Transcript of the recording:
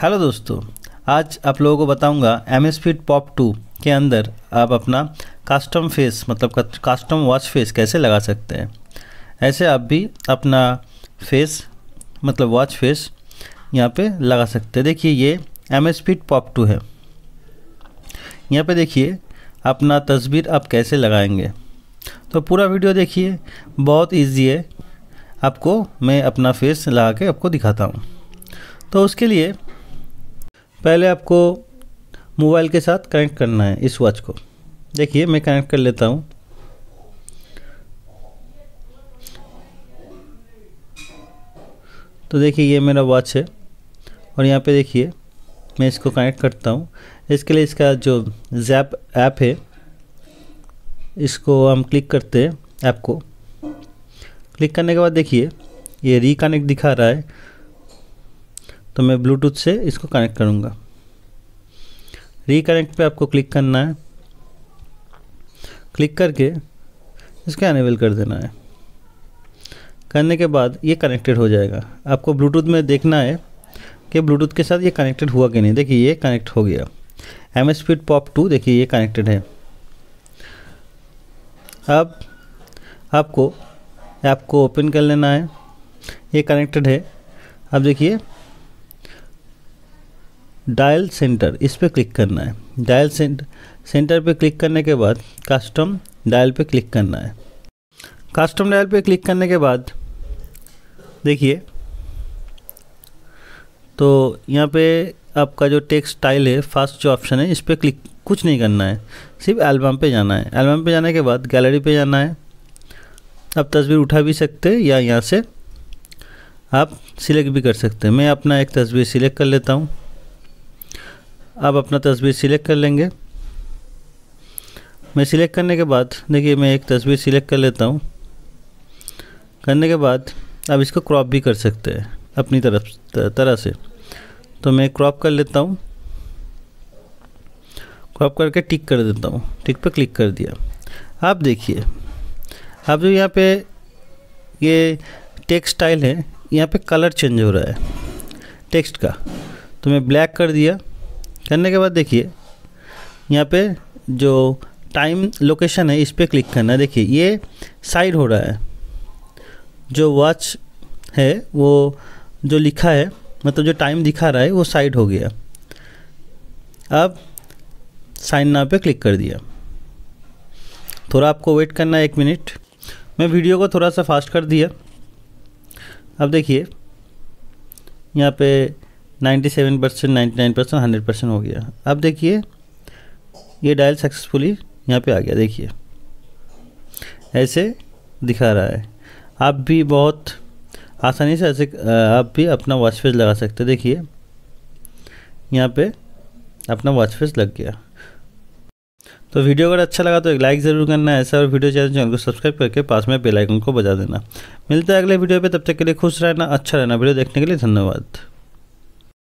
hello दोस्तों आज आप लोगों को बताऊंगा M S fit pop two के अंदर आप अपना कस्टम फेस मतलब कस्टम वॉच फेस कैसे लगा सकते हैं ऐसे आप भी अपना फेस मतलब वॉच फेस यहाँ पे लगा सकते हैं देखिए ये M S fit pop two है यहाँ पे देखिए अपना तस्वीर आप कैसे लगाएंगे तो पूरा वीडियो देखिए बहुत ईजी है आपको मैं अपना फेस लगा के आपको दिखाता हूँ तो उसके लिए पहले आपको मोबाइल के साथ कनेक्ट करना है इस वॉच को देखिए मैं कनेक्ट कर लेता हूँ तो देखिए ये मेरा वॉच है और यहाँ पे देखिए मैं इसको कनेक्ट करता हूँ इसके लिए इसका जो जैप ऐप है इसको हम क्लिक करते हैं ऐप को क्लिक करने के बाद देखिए ये रिकनेक्ट दिखा रहा है तो मैं ब्लूटूथ से इसको कनेक्ट करूँगा रिकनेक्ट पे आपको क्लिक करना है क्लिक करके इसके अनेबल कर देना है करने के बाद ये कनेक्टेड हो जाएगा आपको ब्लूटूथ में देखना है कि ब्लूटूथ के साथ ये कनेक्टेड हुआ कि नहीं देखिए ये कनेक्ट हो गया M S speed pop two देखिए ये कनेक्टेड है अब आपको ऐप को ओपन कर लेना है ये कनेक्टेड है अब देखिए डायल सेंटर इस पर क्लिक करना है डायल सेंटर पर क्लिक करने के बाद कस्टम डायल पर क्लिक करना है कस्टम डायल पर क्लिक करने के बाद देखिए तो यहाँ पे आपका जो टेक्स्ट टाइल है फर्स्ट जो ऑप्शन है इस पर क्लिक कुछ नहीं करना है सिर्फ एल्बम पे जाना है एल्बम पे जाने के बाद गैलरी पे जाना है आप तस्वीर उठा भी सकते हैं या यहाँ से आप सिलेक्ट भी कर सकते हैं मैं अपना एक तस्वीर सिलेक्ट कर लेता हूँ अब अपना तस्वीर सिलेक्ट कर लेंगे मैं सिलेक्ट करने के बाद देखिए मैं एक तस्वीर सिलेक्ट कर लेता हूँ करने के बाद आप इसको क्रॉप भी कर सकते हैं अपनी तरफ तरह से तो मैं क्रॉप कर लेता हूँ क्रॉप करके टिक कर देता हूँ टिक पर क्लिक कर दिया आप देखिए आप जो यहाँ पे ये टेक्सटाइल है यहाँ पे कलर चेंज हो रहा है टेक्स्ट का तो मैं ब्लैक कर दिया करने के बाद देखिए यहाँ पे जो टाइम लोकेशन है इस पर क्लिक करना है देखिए ये साइड हो रहा है जो वॉच है वो जो लिखा है मतलब जो टाइम दिखा रहा है वो साइड हो गया अब साइन नाव पे क्लिक कर दिया थोड़ा आपको वेट करना है एक मिनट मैं वीडियो को थोड़ा सा फास्ट कर दिया अब देखिए यहाँ पे ninety seven percent ninety nine percent hundred percent हो गया अब देखिए ये डायल सक्सेसफुली यहाँ पे आ गया देखिए ऐसे दिखा रहा है आप भी बहुत आसानी से ऐसे आप भी अपना वॉच फेस लगा सकते देखिए यहाँ पे अपना वॉच फेस लग गया तो वीडियो अगर अच्छा लगा तो एक लाइक ज़रूर करना ऐसा और वीडियो चैनल तो चैनल को सब्सक्राइब करके पास में बेल आइकन को बजा देना मिलता है अगले वीडियो पे तब तक के लिए खुश रहना अच्छा रहना वीडियो देखने के लिए धन्यवाद